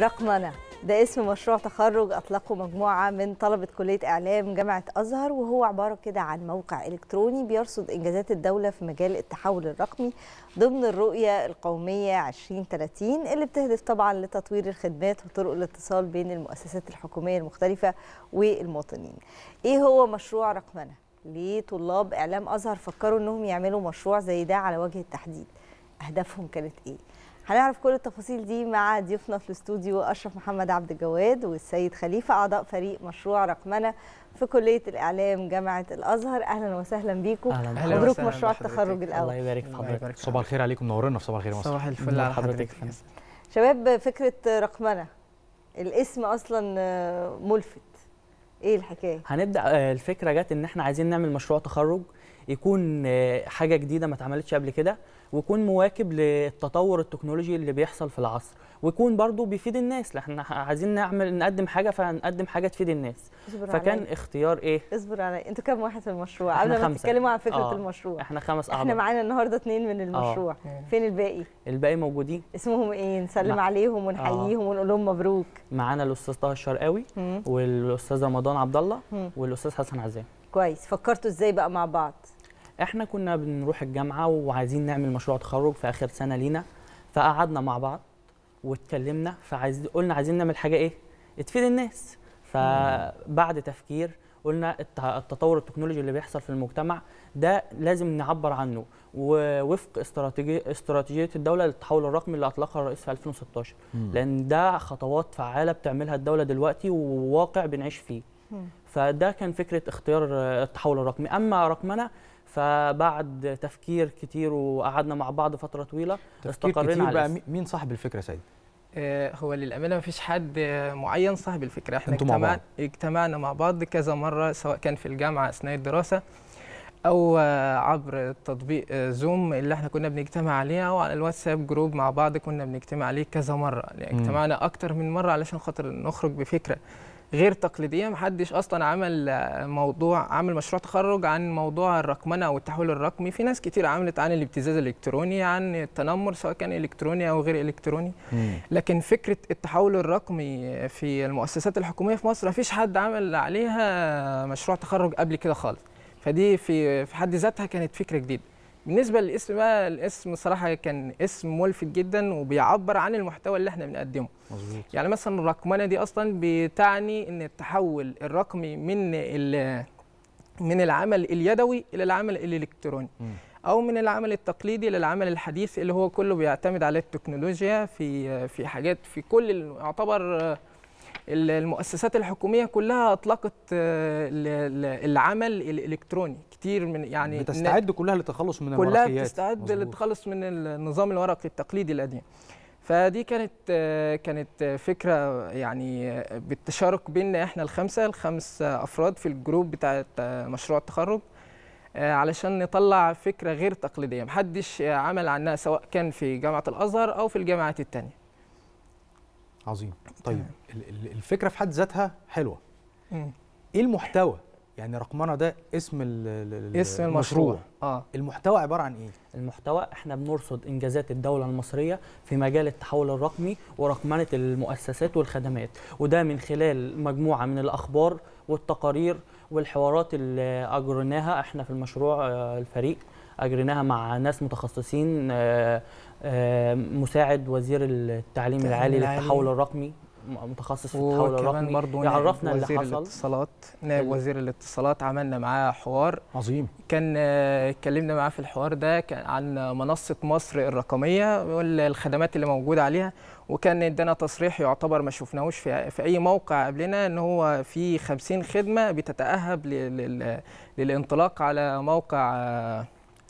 رقمنة ده اسم مشروع تخرج أطلقه مجموعة من طلبة كلية إعلام جامعة أزهر وهو عبارة كده عن موقع إلكتروني بيرصد إنجازات الدولة في مجال التحول الرقمي ضمن الرؤية القومية 2030 اللي بتهدف طبعا لتطوير الخدمات وطرق الاتصال بين المؤسسات الحكومية المختلفة والمواطنين. إيه هو مشروع رقمنة؟ ليه طلاب إعلام أزهر فكروا إنهم يعملوا مشروع زي ده على وجه التحديد؟ أهدافهم كانت إيه؟ هنعرف كل التفاصيل دي مع ضيوفنا في الاستوديو اشرف محمد عبد الجواد والسيد خليفه اعضاء فريق مشروع رقمنه في كليه الاعلام جامعه الازهر اهلا وسهلا بيكم أهلا مبروك مشروع التخرج الاول الله يبارك في حضرتك صباح الخير عليكم نورنا في صباح الخير مصر صباح الفل على حضرتك شباب فكره رقمنه الاسم اصلا آه، ملفت ايه الحكايه هنبدا آه، الفكره جت ان احنا عايزين نعمل مشروع تخرج يكون آه، حاجه جديده ما اتعملتش قبل كده ويكون مواكب للتطور التكنولوجي اللي بيحصل في العصر ويكون برضو بيفيد الناس احنا عايزين نعمل نقدم حاجه فنقدم حاجه تفيد الناس فكان علي. اختيار ايه اصبر علي انتوا كام واحد في المشروع قبل ما تتكلموا عن فكره آه. المشروع احنا خمس اعضاء احنا معانا النهارده اثنين من المشروع آه. آه. فين الباقي الباقي موجودين اسمهم ايه نسلم ما. عليهم ونحييهم آه. ونقول لهم مبروك معانا الاستاذ طه الشرقاوي والاستاذ رمضان عبد الله والاستاذ حسن عزام كويس فكرتوا ازاي بقى مع بعض احنا كنا بنروح الجامعه وعايزين نعمل مشروع تخرج في اخر سنه لينا فقعدنا مع بعض واتكلمنا فعايز قلنا عايزين نعمل حاجه ايه تفيد الناس فبعد تفكير قلنا التطور التكنولوجي اللي بيحصل في المجتمع ده لازم نعبر عنه ووفق استراتيجي استراتيجيه الدوله للتحول الرقمي اللي اطلقها الرئيس في 2016 مم. لان ده خطوات فعاله بتعملها الدوله دلوقتي وواقع بنعيش فيه مم. فده كان فكره اختيار التحول الرقمي اما رقمنا فبعد تفكير كتير وقعدنا مع بعض فتره طويله استقرينا على بقى مين صاحب الفكره سيد آه، هو للامانه ما فيش حد معين صاحب الفكره احنا اجتمع... اجتمعنا مع بعض كذا مره سواء كان في الجامعه اثناء الدراسه او آه، عبر التطبيق زوم آه، اللي احنا كنا بنجتمع عليه او على الواتساب جروب مع بعض كنا بنجتمع عليه كذا مره يعني اجتمعنا اكتر من مره علشان خاطر نخرج بفكره غير تقليديه محدش اصلا عمل موضوع عمل مشروع تخرج عن موضوع الرقمنه او التحول الرقمي في ناس كتير عملت عن الابتزاز الالكتروني عن التنمر سواء كان الكتروني او غير الكتروني لكن فكره التحول الرقمي في المؤسسات الحكوميه في مصر مفيش حد عمل عليها مشروع تخرج قبل كده خالص فدي في في حد ذاتها كانت فكره جديده بالنسبه للاسم بقى الاسم الصراحه كان اسم ملفت جدا وبيعبر عن المحتوى اللي احنا بنقدمه مظبوط يعني مثلا الرقمنه دي اصلا بتعني ان التحول الرقمي من من العمل اليدوي الى العمل الالكتروني م. او من العمل التقليدي إلى العمل الحديث اللي هو كله بيعتمد على التكنولوجيا في في حاجات في كل يعتبر المؤسسات الحكوميه كلها اطلقت آه، العمل الالكتروني كتير من يعني بتستعد كلها للتخلص من كلها بتستعد للتخلص من النظام الورقي التقليدي القديم فدي كانت آه، كانت فكره يعني آه، بالتشارك بيننا احنا الخمسه الخمس افراد في الجروب بتاعه مشروع التخرج علشان نطلع فكره غير تقليديه محدش عمل عنها سواء كان في جامعه الازهر او في الجامعات الثانيه عظيم طيب الفكره في حد ذاتها حلوه ايه المحتوى يعني رقمنا ده اسم اسم المشروع اه المحتوى عباره عن ايه المحتوى احنا بنرصد انجازات الدوله المصريه في مجال التحول الرقمي ورقمنه المؤسسات والخدمات وده من خلال مجموعه من الاخبار والتقارير والحوارات اللي اجريناها احنا في المشروع آه، الفريق اجريناها مع ناس متخصصين آه، آه، مساعد وزير التعليم العالي للتحول الرقمي متخصص في التحول الرقمي برضو يعرفنا اللي وزير حصل الاتصالات نائب وزير الاتصالات عملنا معاه حوار عظيم كان آه، اتكلمنا معاه في الحوار ده كان عن منصه مصر الرقميه والخدمات اللي موجوده عليها وكان ادانا تصريح يعتبر ما شفناهوش في, في اي موقع قبلنا ان هو في 50 خدمه بتتاهب للانطلاق على موقع آه،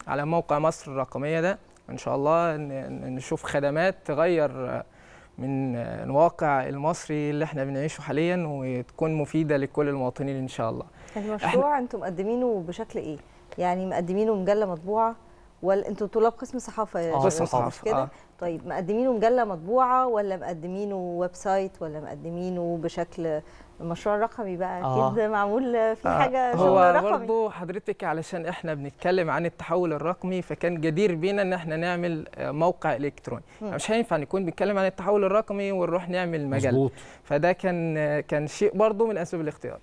على موقع مصر الرقميه ده ان شاء الله نشوف خدمات تغير من الواقع المصري اللي احنا بنعيشه حاليا وتكون مفيده لكل المواطنين ان شاء الله المشروع انتم مقدمينه بشكل ايه يعني مقدمينه مجله مطبوعه ولا انتوا طلاب قسم صحافه آه قسم صحافه آه. كده آه. طيب مقدمينه مجله مطبوعه ولا مقدمينه ويب سايت ولا مقدمينه بشكل المشروع الرقمي بقى آه. اكيد آه. معمول في آه. حاجه شغل هو رقمي هو برضه حضرتك علشان احنا بنتكلم عن التحول الرقمي فكان جدير بينا ان احنا نعمل آه، موقع الكتروني يعني مش هينفع نكون بنتكلم عن التحول الرقمي ونروح نعمل مجله فده كان آه، كان شيء برضه من اسباب الاختيار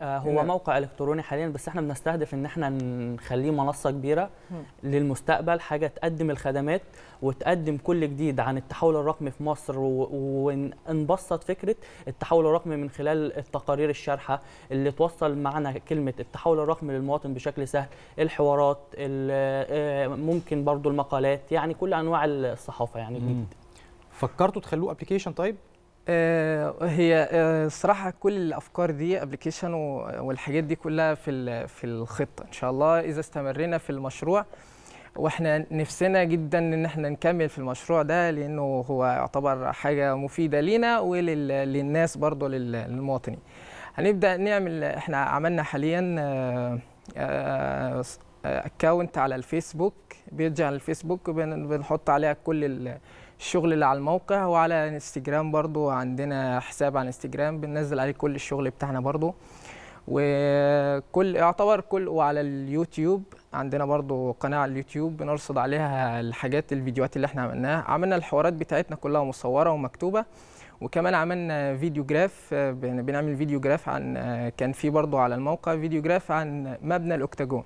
آه، هو إيه. موقع الكتروني حاليا بس احنا بنستهدف ان احنا نخليه منصه كبيره للمستقبل حاجه تقدم الخدمات وتقدم كل جديد عن التحول الرقمي في مصر ونبسط فكره التحول الرقمي من خلال التقارير الشارحه اللي توصل معنا كلمه التحول الرقمي للمواطن بشكل سهل الحوارات آه، ممكن برضو المقالات يعني كل انواع الصحافه يعني فكرتوا تخلوه ابلكيشن طيب آه، هي آه، الصراحه كل الافكار دي ابلكيشن والحاجات دي كلها في في الخطه ان شاء الله اذا استمرينا في المشروع واحنا نفسنا جدا ان احنا نكمل في المشروع ده لانه هو يعتبر حاجه مفيده لينا وللناس برضه للمواطنين هنبدا نعمل احنا عملنا حاليا اكونت آه، على الفيسبوك بيج على الفيسبوك بنحط عليها كل الشغل اللي على الموقع وعلى انستجرام برضو عندنا حساب على انستجرام بننزل عليه كل الشغل بتاعنا برضو وكل يعتبر كل وعلى اليوتيوب عندنا برضو قناة على اليوتيوب بنرصد عليها الحاجات الفيديوهات اللي احنا عملناها عملنا الحوارات بتاعتنا كلها مصورة ومكتوبة وكمان عملنا فيديو جراف بنعمل فيديو جراف عن كان في برضو على الموقع فيديو جراف عن مبنى الأكتاجون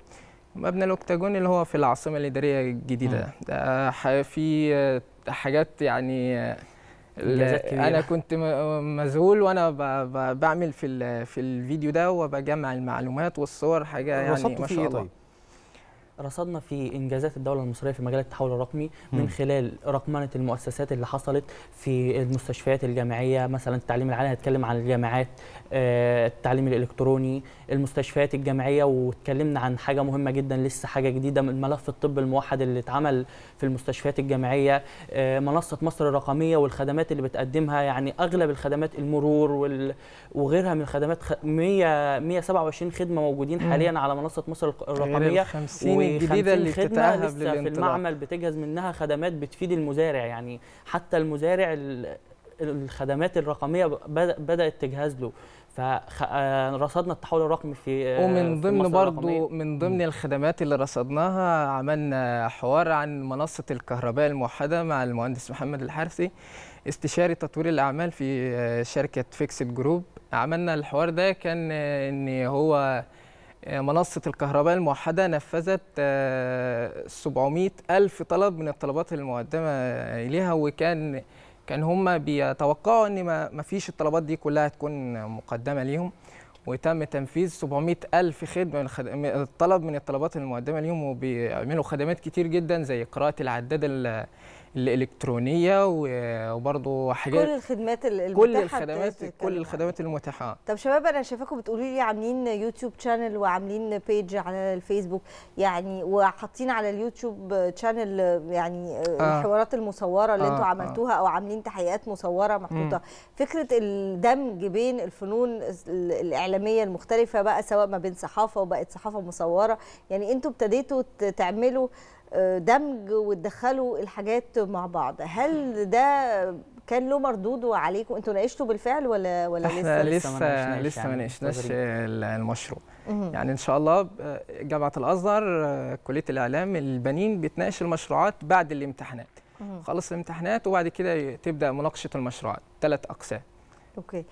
مبنى الأكتاجون اللي هو في العاصمة الإدارية الجديدة ده في حاجات يعني انا كنت مذهول وانا ب ب بعمل في في الفيديو ده وبجمع المعلومات والصور حاجه يعني ما شاء إيه الله طيب. رصدنا في انجازات الدوله المصريه في مجال التحول الرقمي من خلال رقمنه المؤسسات اللي حصلت في المستشفيات الجامعيه مثلا التعليم العالي هتكلم عن الجامعات آه، التعليم الالكتروني المستشفيات الجامعيه واتكلمنا عن حاجه مهمه جدا لسه حاجه جديده من ملف الطب الموحد اللي اتعمل في المستشفيات الجامعيه آه، منصه مصر الرقميه والخدمات اللي بتقدمها يعني اغلب الخدمات المرور وغيرها من الخدمات 100 127 خدمه موجودين حاليا على منصه مصر الرقميه الجديده اللي بتتاهب لسه في المعمل بتجهز منها خدمات بتفيد المزارع يعني حتى المزارع الخدمات الرقميه بدات تجهز له فرصدنا آه، التحول الرقمي في آه، ومن ضمن برضه من ضمن الخدمات اللي رصدناها عملنا حوار عن منصه الكهرباء الموحده مع المهندس محمد الحارثي استشاري تطوير الاعمال في آه، شركه فيكس جروب عملنا الحوار ده كان ان هو منصة الكهرباء الموحدة نفذت 700 آه، ألف طلب من الطلبات المقدمة إليها وكان كان هم بيتوقعوا إن ما فيش الطلبات دي كلها تكون مقدمة ليهم وتم تنفيذ 700 ألف خدمة من طلب من الطلبات المقدمة ليهم وبيعملوا خدمات كتير جدا زي قراءة العداد الالكترونيه وبرضه حاجات كل الخدمات المتاحه كل الخدمات كل الخدمات المتاحه طب شباب انا شايفاكم بتقولوا لي عاملين يوتيوب شانل وعاملين بيج على الفيسبوك يعني وحاطين على اليوتيوب شانل يعني آه. الحوارات المصوره اللي آه. انتوا آه. عملتوها او عاملين تحقيقات مصوره محطوطه فكره الدمج بين الفنون الاعلاميه المختلفه بقى سواء ما بين صحافه وبقت صحافه مصوره يعني انتوا ابتديتوا تعملوا دمج وتدخلوا الحاجات مع بعض هل ده كان له مردود عليكم انتوا ناقشتوا بالفعل ولا ولا احنا لسه لسه ما ناقشناش يعني، المشروع يعني ان شاء الله جامعه الازهر كليه الاعلام البنين بتناقش المشروعات بعد الامتحانات خلص الامتحانات وبعد كده تبدا مناقشه المشروعات ثلاث اقسام اوكي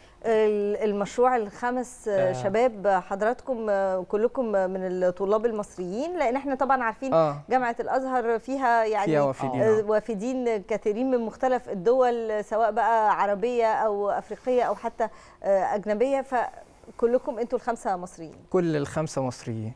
المشروع الخمس آه. شباب حضراتكم كلكم من الطلاب المصريين لان احنا طبعا عارفين آه. جامعه الازهر فيها يعني فيها وافدين, آه. وافدين كثيرين من مختلف الدول سواء بقى عربيه او افريقيه او حتى آه، اجنبيه فكلكم انتوا الخمسه مصريين كل الخمسه مصريين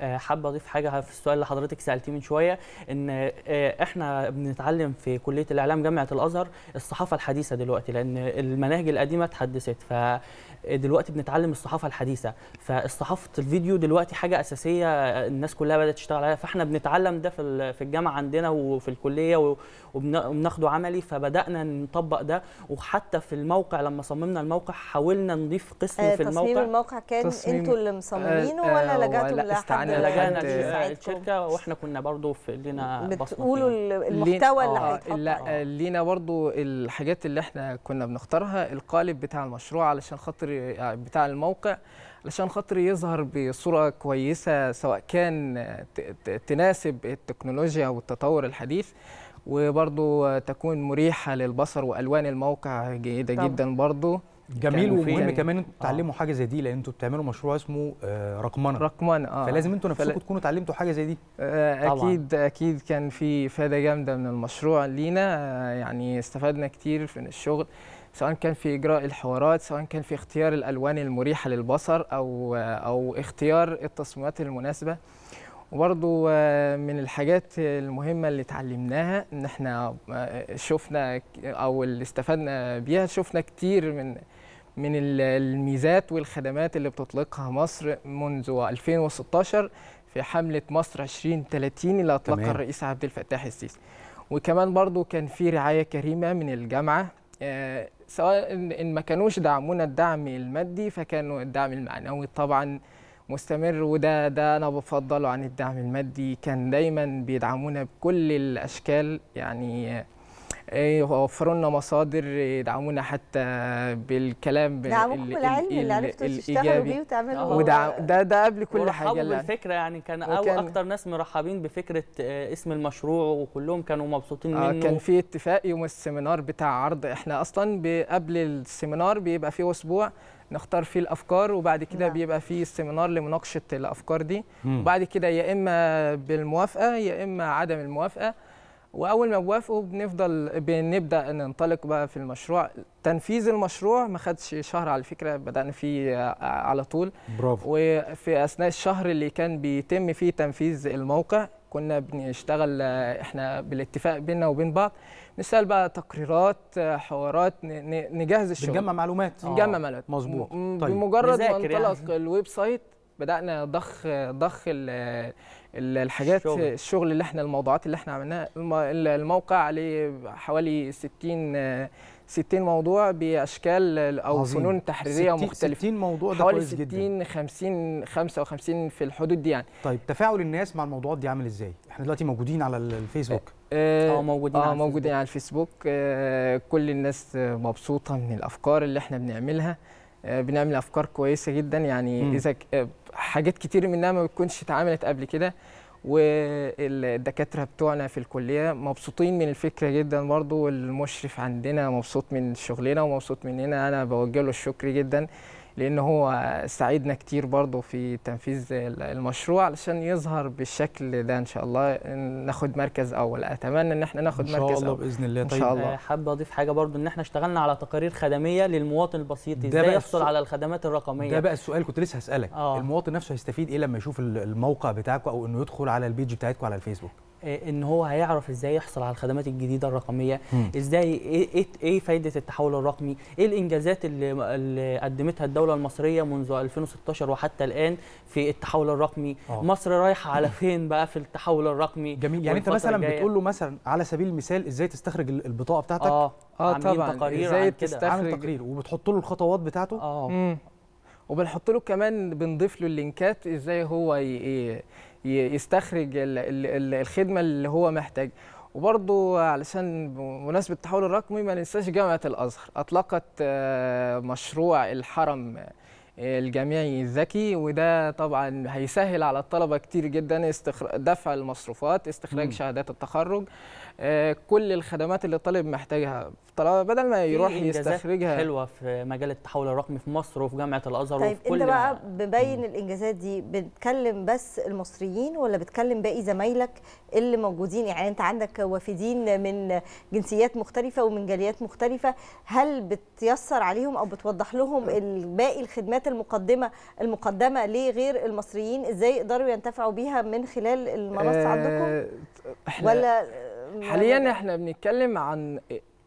آه، حابه اضيف حاجه في السؤال اللي حضرتك سالتيه من شويه ان آه، احنا بنتعلم في كليه الاعلام جامعه الازهر الصحافه الحديثه دلوقتي لان المناهج القديمه اتحدثت فدلوقتي بنتعلم الصحافه الحديثه فصحافه الفيديو دلوقتي حاجه اساسيه الناس كلها بدات تشتغل عليها فاحنا بنتعلم ده في الجامعه عندنا وفي الكليه وبناخده عملي فبدانا نطبق ده وحتى في الموقع لما صممنا الموقع حاولنا نضيف قسم آه، في الموقع تصميم الموقع كان انتوا اللي مصممينه ولا لجأتوا لحد احنا لجانا الشركه واحنا كنا برضو في لينا بتقولوا المحتوى اللي آه، هيتحط لا آه، لينا برضو الحاجات اللي احنا كنا بنختارها القالب بتاع المشروع علشان خاطر آه، بتاع الموقع علشان خاطر يظهر بصوره كويسه سواء كان تناسب التكنولوجيا والتطور الحديث وبرضو تكون مريحه للبصر والوان الموقع جيده طبعا. جدا برضو جميل ومهم كمان انتوا تتعلموا آه. حاجه زي دي لان انتوا بتعملوا مشروع اسمه آه رقمنه رقمنه اه فلازم انتوا نفسكم فل... تكونوا اتعلمتوا حاجه زي دي آه طبعاً. اكيد اكيد كان في افاده جامده من المشروع لينا آه يعني استفدنا كتير من الشغل سواء كان في اجراء الحوارات سواء كان في اختيار الالوان المريحه للبصر او آه، او اختيار التصميمات المناسبه وبرضو آه، من الحاجات المهمه اللي اتعلمناها ان احنا آه، شفنا او اللي استفدنا بيها شفنا كتير من من الميزات والخدمات اللي بتطلقها مصر منذ 2016 في حملة مصر 2030 اللي أطلقها الرئيس عبد الفتاح السيسي وكمان برضو كان في رعاية كريمة من الجامعة آه، سواء إن ما كانوش دعمونا الدعم المادي فكانوا الدعم المعنوي طبعا مستمر وده ده أنا بفضله عن الدعم المادي كان دايما بيدعمونا بكل الأشكال يعني إيه، وفروا لنا مصادر يدعمونا حتى بالكلام دعموكم العلم اللي عرفتوا تشتغلوا بيه وتعملوا اه. ده ده قبل كل حاجه ورحبوا بالفكره يعني كان وكان... اكتر ناس مرحبين بفكره آه، اسم المشروع وكلهم كانوا مبسوطين منه آه كان في اتفاق يوم السيمينار بتاع عرض احنا اصلا قبل السيمينار بيبقى فيه اسبوع نختار فيه الافكار وبعد كده نعم. بيبقى فيه سيمينار لمناقشه الافكار دي وبعد كده يا اما بالموافقه يا اما عدم الموافقه واول ما بوافقوا بنفضل بنبدا ننطلق بقى في المشروع تنفيذ المشروع ما خدش شهر على فكره بدانا فيه آه، على طول برافو وفي اثناء الشهر اللي كان بيتم فيه تنفيذ الموقع كنا بنشتغل آه، احنا بالاتفاق بيننا وبين بعض نسال بقى تقريرات آه، حوارات نجهز الشغل بنجمع معلومات نجمع معلومات مظبوط طيب بمجرد ما انطلق يعني. الويب سايت بدانا ضخ ضخ الحاجات الشغل. الشغل اللي احنا الموضوعات اللي احنا عملناها الموقع عليه حوالي 60 60 موضوع باشكال او عظيم. فنون تحريريه ستين مختلفه 60 موضوع ده حوالي 60 50 55 في الحدود دي يعني طيب تفاعل الناس مع الموضوعات دي عامل ازاي احنا دلوقتي موجودين على الفيسبوك اه, آه, آه، موجودين, آه على, موجودين على الفيسبوك آه كل الناس مبسوطه من الافكار اللي احنا بنعملها آه، بنعمل افكار كويسه جدا يعني اذا حاجات كتير منها ما بتكونش اتعملت قبل كده والدكاتره بتوعنا في الكليه مبسوطين من الفكره جدا برضو والمشرف عندنا مبسوط من شغلنا ومبسوط مننا انا بوجه له الشكر جدا لان هو ساعدنا كتير برضه في تنفيذ المشروع علشان يظهر بالشكل ده ان شاء الله ناخد مركز اول اتمنى ان احنا ناخد مركز اول ان شاء الله أول. باذن الله طيب ان شاء الله آه، حابب اضيف حاجه برضه ان احنا اشتغلنا على تقارير خدميه للمواطن البسيط ازاي يحصل على الخدمات الرقميه ده بقى السؤال كنت لسه هسالك آه. المواطن نفسه هيستفيد ايه لما يشوف الموقع بتاعكم او انه يدخل على البيج بتاعتكم على الفيسبوك آه، ان هو هيعرف ازاي يحصل على الخدمات الجديده الرقميه م. ازاي إيه،, ايه ايه فايده التحول الرقمي ايه الانجازات اللي, اللي قدمتها الدوله المصريه منذ 2016 وحتى الان في التحول الرقمي أوه. مصر رايحه على فين بقى في التحول الرقمي جميل يعني انت مثلا بتقول له مثلا على سبيل المثال ازاي تستخرج البطاقه بتاعتك اه اه طبعا ازاي تستخرج تقرير وبتحط له الخطوات بتاعته اه وبنحط له كمان بنضيف له اللينكات ازاي هو يستخرج الخدمه اللي هو محتاج وبرضه علشان بمناسبه التحول الرقمي ما ننساش جامعه الازهر اطلقت آه، مشروع الحرم آه، الجامعي الذكي وده طبعا هيسهل على الطلبه كتير جدا استخر... دفع المصروفات استخراج شهادات التخرج آه، كل الخدمات اللي الطالب محتاجها طالما بدل ما يروح يستخرجها حلوه في مجال التحول الرقمي في مصر وفي جامعه الازهر طيب وفي كل طيب انت بقى مبين الانجازات دي بتكلم بس المصريين ولا بتكلم باقي زمايلك اللي موجودين يعني انت عندك وافدين من جنسيات مختلفه ومن جاليات مختلفه هل بتيسر عليهم او بتوضح لهم باقي الخدمات المقدمه المقدمه لغير المصريين ازاي يقدروا ينتفعوا بيها من خلال المنصه عندكم آه، ولا حاليا احنا بنتكلم عن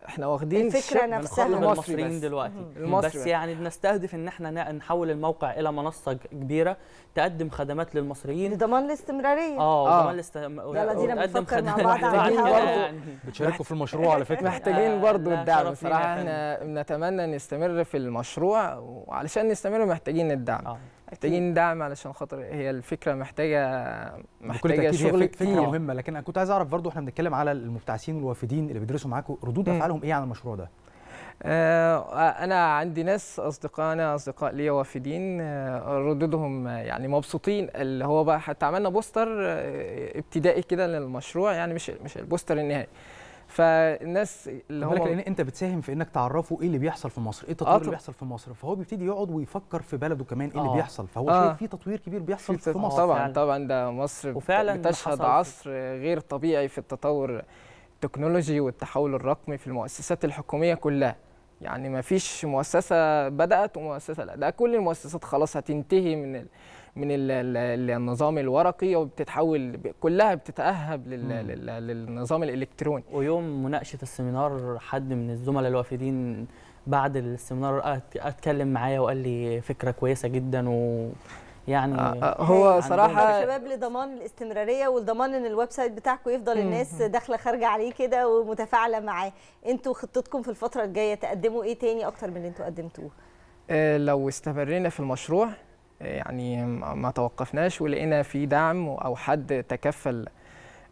احنا واخدين الفكره نفسها المصريين دلوقتي المصري بس يعني بنستهدف ان احنا نحول الموقع الى منصه كبيره تقدم خدمات للمصريين لضمان الاستمراريه اه, آه. ضمان الاستمراريه يلا دينا بنفكر مع بعض يعني بتشاركوا في المشروع على فكره محتاجين آه، برضو الدعم صراحه يعني. احنا بنتمنى نستمر في المشروع وعلشان نستمر محتاجين الدعم آه. محتاجين دعم علشان خاطر هي الفكره محتاجه محتاجه شغل كتير فكره مهمه لكن انا كنت عايز اعرف برضو احنا بنتكلم على المبتعثين والوافدين اللي بيدرسوا معاكم ردود افعالهم ايه على المشروع ده؟ آه، انا عندي ناس اصدقائنا اصدقاء ليا وافدين آه، ردودهم يعني مبسوطين اللي هو بقى حتى عملنا بوستر آه، ابتدائي كده للمشروع يعني مش مش البوستر النهائي فالناس اللي هو لان انت بتساهم في انك تعرفه ايه اللي بيحصل في مصر ايه التطوير آه اللي بيحصل في مصر فهو بيبتدي يقعد ويفكر في بلده كمان ايه آه. اللي بيحصل فهو آه. شايف في تطوير كبير بيحصل في, في مصر طبعا فعلا. طبعا ده مصر وفعلا بتشهد عصر غير طبيعي في التطور التكنولوجي والتحول الرقمي في المؤسسات الحكوميه كلها يعني ما فيش مؤسسه بدات ومؤسسه لا ده كل المؤسسات خلاص هتنتهي من من النظام الورقي وبتتحول كلها بتتاهب للنظام الالكتروني ويوم مناقشه السيمينار حد من الزملاء الوافدين بعد السيمينار اتكلم معايا وقال لي فكره كويسه جدا و يعني آه، آه، هو صراحه شباب لضمان الاستمراريه ولضمان ان الويب سايت بتاعكم يفضل الناس داخله خارجه عليه كده ومتفاعله معاه انتوا خطتكم في الفتره الجايه تقدموا ايه تاني اكتر من اللي انتوا قدمتوه آه، لو استمرينا في المشروع يعني ما توقفناش ولقينا في دعم او حد تكفل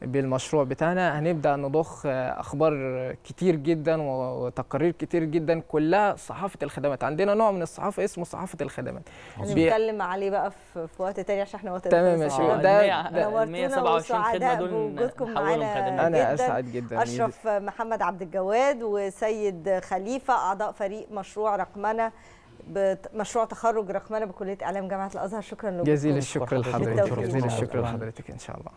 بالمشروع بتاعنا هنبدا نضخ اخبار كتير جدا وتقارير كتير جدا كلها صحافه الخدمات عندنا نوع من الصحافه اسمه صحافه الخدمات هنتكلم بي... عليه بقى في, وقت تاني عشان احنا وقت تمام يا ده, ده, ده 127 خدمه دول بوجودكم معانا انا اسعد جدا اشرف محمد عبد الجواد وسيد خليفه اعضاء فريق مشروع رقمنه بمشروع تخرج رقمنه بكليه اعلام جامعه الازهر شكرا لكم جزيل الشكر لحضرتك جزيل الشكر لحضرتك ان شاء الله